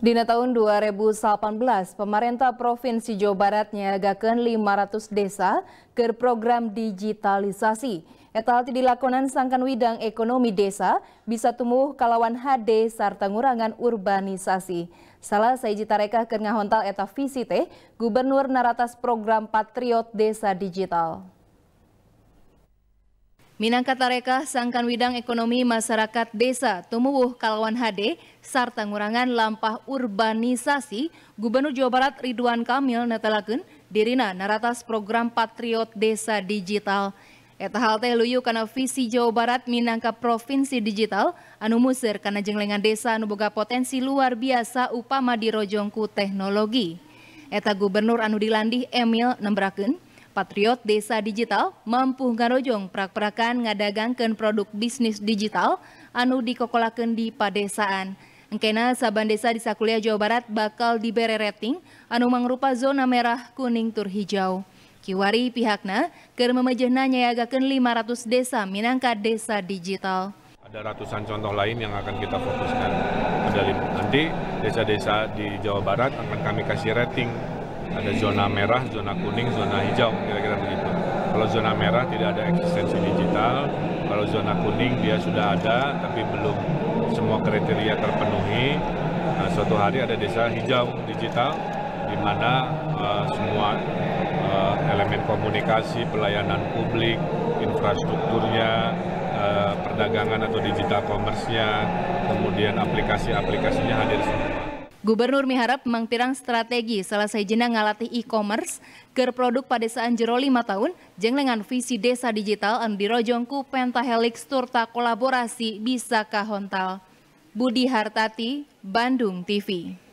Di tahun 2018, pemerintah Provinsi Jawa Barat nyagakan 500 desa ke program digitalisasi. Eta hal dilakonan sangkan widang ekonomi desa bisa tumbuh kalawan HD serta ngurangan urbanisasi. Salah saya tareka ke ngahontal eta Visite, Gubernur Naratas Program Patriot Desa Digital. Minangkatareka sangkan widang ekonomi masyarakat desa tumuwuh kalawan HD serta ngurangan lampah urbanisasi Gubernur Jawa Barat Ridwan Kamil Natalakun dirina naratas program Patriot Desa Digital. Eta hal teh luyu karena visi Jawa Barat minangka provinsi digital anu musir karena jenglengan desa anu boga potensi luar biasa upama dirojongku teknologi. Eta gubernur anu dilandih Emil Nembraken Patriot Desa Digital mampu ngarojong prak-prakan ngadagangkan produk bisnis digital anu dikokolaken di padesaan. Engkena saban desa di Sakulia Jawa Barat bakal diberi rating anu mangrupa zona merah, kuning, tur hijau. Kiwari pihakna ker memejehna nyayagakan 500 desa minangka desa digital ada ratusan contoh lain yang akan kita fokuskan. nanti desa-desa di Jawa Barat akan kami kasih rating ada zona merah, zona kuning, zona hijau, kira-kira begitu. Kalau zona merah tidak ada eksistensi digital, kalau zona kuning dia sudah ada tapi belum semua kriteria terpenuhi. Nah, suatu hari ada desa hijau digital di mana uh, semua uh, elemen komunikasi, pelayanan publik, infrastrukturnya, uh, perdagangan atau digital commerce-nya, kemudian aplikasi-aplikasinya hadir semua. Gubernur miharap mangpirang strategi selesai jenang ngalatih e-commerce ke produk padesaan jero lima tahun jeng dengan visi desa digital andi rojongku pentahelix turta kolaborasi bisa kahontal. Budi Hartati, Bandung TV.